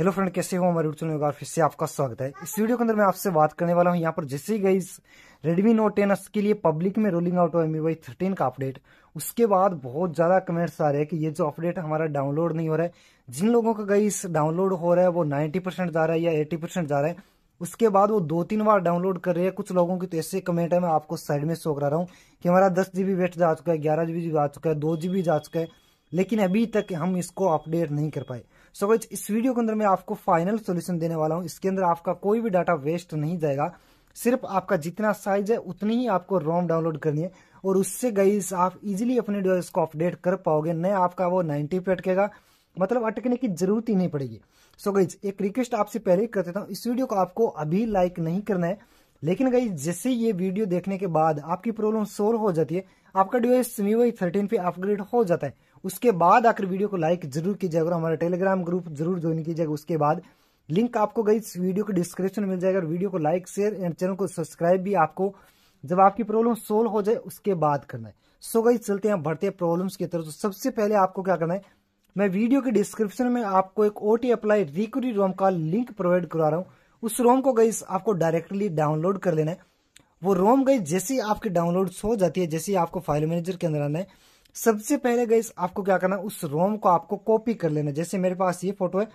hello friend कैसे हो हमारे यूट्यूब चैनल फिर से आपका स्वागत है इस वीडियो के अंदर मैं आपसे बात करने वाला हूं यहाँ पर जैसे ही गई रेडमी नोट टेन के लिए पब्लिक में रोलिंग आउट हुआ एम वाई थर्टीन का अपडेट उसके बाद बहुत ज़्यादा कमेंट्स आ रहे हैं कि ये जो अपडेट हमारा डाउनलोड नहीं हो रहा है जिन लोगों का गई डाउनलोड हो रहा है वो नाइन्टी जा रहा है या एटी जा रहा है उसके बाद वो दो तीन बार डाउनलोड कर रहे हैं कुछ लोगों की तो ऐसे कमेंट है मैं आपको साइड में शो करा रहा हूँ कि हमारा दस जीबी वेट जा चुका है ग्यारह जीबी जा चुका है दो जी जा चुका है लेकिन अभी तक हम इसको अपडेट नहीं कर पाए सो so, इस वीडियो के अंदर मैं आपको फाइनल सोल्यूशन देने वाला हूँ इसके अंदर आपका कोई भी डाटा वेस्ट नहीं जाएगा सिर्फ आपका जितना साइज है उतनी ही आपको रोम डाउनलोड करनी है और उससे गई आप इजीली अपने डिवाइस को अपडेट कर पाओगे न आपका वो नाइनटी पे अटकेगा मतलब अटकने की जरूरत ही नहीं पड़ेगी सो so एक रिक्वेस्ट आपसे पहले ही कर देता हूँ इस वीडियो को आपको अभी लाइक नहीं करना है लेकिन गई जैसे ये वीडियो देखने के बाद आपकी प्रॉब्लम सोल्व हो जाती है आपका डिवाइस थर्टीन पे अपग्रेड हो जाता है उसके बाद आकर वीडियो को लाइक जरूर कीजिएगा और हमारा टेलीग्राम ग्रुप जरूर ज्वाइन कीजिएगा उसके बाद लिंक आपको गई इस वीडियो के डिस्क्रिप्शन में मिल जाएगा और वीडियो को लाइक शेयर एंड चैनल को सब्सक्राइब भी आपको जब आपकी प्रॉब्लम सोल्व हो जाए उसके बाद करना है सो गई चलते हैं बढ़ते हैं प्रॉब्लम्स की तरफ तो सबसे पहले आपको क्या करना है मैं वीडियो के डिस्क्रिप्शन में आपको एक ओटी अप्लाई रिकवरी रोम का लिंक प्रोवाइड करवा रहा हूँ उस रोम को गई आपको डायरेक्टली डाउनलोड कर लेना है वो रोम गई जैसे आपकी डाउनलोड हो जाती है जैसे आपको फाइल मैनेजर के अंदर आना है सबसे पहले गई आपको क्या करना उस रोम को आपको कॉपी कर लेना जैसे मेरे पास ये फोटो है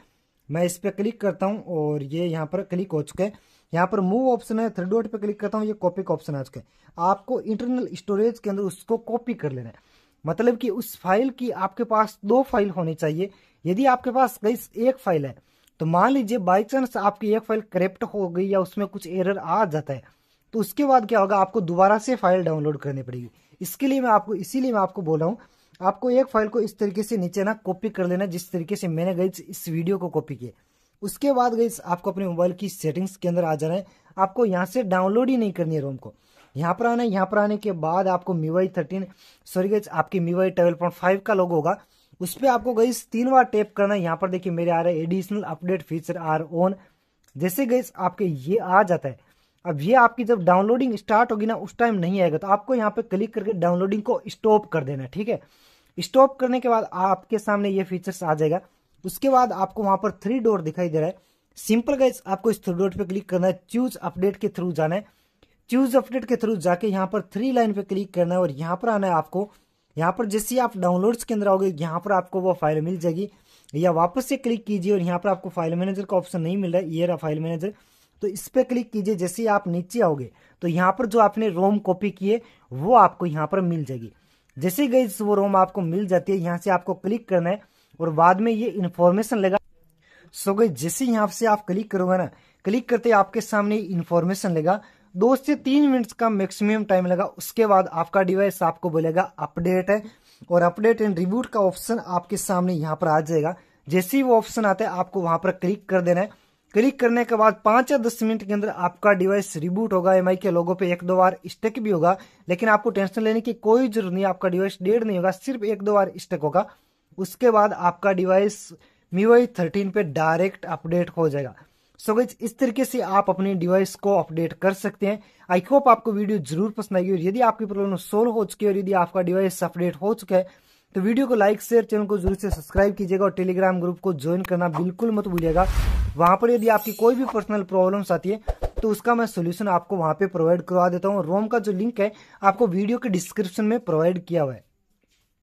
मैं इस पर क्लिक करता हूँ और ये यहाँ पर क्लिक हो चुका है यहाँ पर मूव ऑप्शन है थ्री डॉट पे क्लिक करता हूँ ये कॉपी का ऑप्शन आ चुका है आपको इंटरनल स्टोरेज के अंदर उसको कॉपी कर लेना है मतलब कि उस फाइल की आपके पास दो फाइल होनी चाहिए यदि आपके पास गई एक फाइल है तो मान लीजिए बाई चांस आपकी एक फाइल करेप्ट हो गई या उसमें कुछ एरर आ जाता है तो उसके बाद क्या होगा आपको दोबारा से फाइल डाउनलोड करनी पड़ेगी इसके लिए मैं आपको इसीलिए मैं आपको बोल रहा हूँ आपको एक फाइल को इस तरीके से नीचे ना कॉपी कर लेना जिस तरीके से मैंने गई इस वीडियो को कॉपी किया उसके बाद गई आपको अपने मोबाइल की सेटिंग्स के अंदर आ जाना है आपको यहाँ से डाउनलोड ही नहीं करनी है रोम को यहाँ पर आना है यहाँ पर आने के बाद आपको मीवाई थर्टीन सॉरी गई आपकी मीवाई ट्वेल्व पॉइंट फाइव का लोग होगा उस पर आपको गई तीन बार टेप करना है यहाँ पर देखिए मेरे आ रहे additional update feature are on जैसे गई आपके ये आ जाता है अब ये आपकी जब डाउनलोडिंग स्टार्ट होगी ना उस टाइम नहीं आएगा तो आपको यहाँ पे क्लिक करके डाउनलोडिंग को स्टॉप कर देना ठीक है स्टॉप करने के बाद आपके सामने ये फीचर्स आ जाएगा उसके बाद आपको वहां पर थ्री डोर दिखाई दे रहा है सिंपल गाइज आपको इस थ्री डोर पे क्लिक करना है चूज अपडेट के थ्रू जाना है चूज अपडेट के थ्रू जाके यहाँ पर थ्री लाइन पे क्लिक करना है और यहाँ पर आना है आपको यहाँ पर जैसे आप डाउनलोड्स के अंदर आओगे यहाँ पर आपको वो फाइल मिल जाएगी या वापस से क्लिक कीजिए और यहाँ पर आपको फाइल मैनेजर का ऑप्शन नहीं मिल रहा है ये रहा फाइल मैनेजर तो इस पर क्लिक कीजिए जैसे ही आप नीचे आओगे तो यहाँ पर जो आपने रोम कॉपी किए वो आपको यहाँ पर मिल जाएगी जैसे ही गई वो रोम आपको मिल जाती है यहाँ से आपको क्लिक करना है और बाद में ये इन्फॉर्मेशन लगा सो गई जैसे यहाँ से आप क्लिक करोगे ना क्लिक करते आपके सामने इन्फॉर्मेशन लेगा दो से तीन मिनट का मैक्सिमम टाइम लगा उसके बाद आपका डिवाइस आपको बोलेगा अपडेट है और अपडेट एंड रिबूट का ऑप्शन आपके सामने यहाँ पर आ जाएगा जैसे ही वो ऑप्शन आता है आपको वहां पर क्लिक कर देना है क्लिक करने के बाद पांच या दस मिनट के अंदर आपका डिवाइस रिबूट होगा एम के लोगों पे एक दो बार स्टेक भी होगा लेकिन आपको टेंशन लेने की कोई जरूरत नहीं आपका डिवाइस डेड नहीं होगा सिर्फ एक दो बार स्टेक होगा उसके बाद आपका डिवाइस मीवाई थर्टीन पे डायरेक्ट अपडेट हो जाएगा सो so इस तरीके से आप अपने डिवाइस को अपडेट कर सकते हैं आई होप आपको वीडियो जरूर पसंद आएगी और यदि आपकी प्रॉब्लम सोल्व हो चुकी है और यदि आपका डिवाइस अपडेट हो चुका है तो वीडियो को लाइक शेयर चैनल को जरूर से सब्सक्राइब कीजिएगा और टेलीग्राम ग्रुप को ज्वाइन करना बिल्कुल मत भूलिएगा वहाँ पर यदि आपकी कोई भी पर्सनल प्रॉब्लम्स आती है तो उसका मैं सोल्यूशन आपको वहाँ पे प्रोवाइड करवा देता हूँ रोम का जो लिंक है आपको वीडियो के डिस्क्रिप्शन में प्रोवाइड किया हुआ है